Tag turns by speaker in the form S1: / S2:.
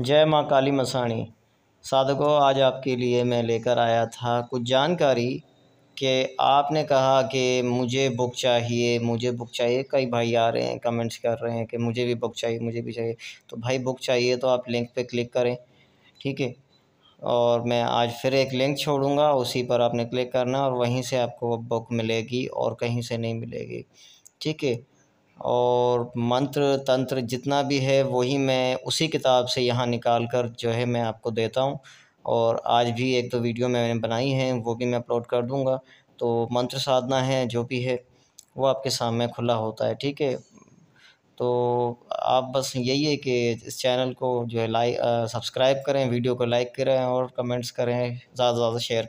S1: जय माँ काली मसाणी साधकों आज आपके लिए मैं लेकर आया था कुछ जानकारी कि आपने कहा कि मुझे बुक चाहिए मुझे बुक चाहिए कई भाई आ रहे हैं कमेंट्स कर रहे हैं कि मुझे भी बुक चाहिए मुझे भी चाहिए तो भाई बुक चाहिए तो आप लिंक पे क्लिक करें ठीक है और मैं आज फिर एक लिंक छोड़ूंगा उसी पर आपने क्लिक करना और वहीं से आपको बुक मिलेगी और कहीं से नहीं मिलेगी ठीक है और मंत्र तंत्र जितना भी है वही मैं उसी किताब से यहाँ निकाल कर जो है मैं आपको देता हूँ और आज भी एक दो वीडियो मैंने बनाई हैं वो भी मैं अपलोड कर दूँगा तो मंत्र साधना है जो भी है वो आपके सामने खुला होता है ठीक है तो आप बस यही है कि इस चैनल को जो है लाइक सब्सक्राइब करें वीडियो को लाइक करें और कमेंट्स करें ज़्यादा से ज़्यादा शेयर करें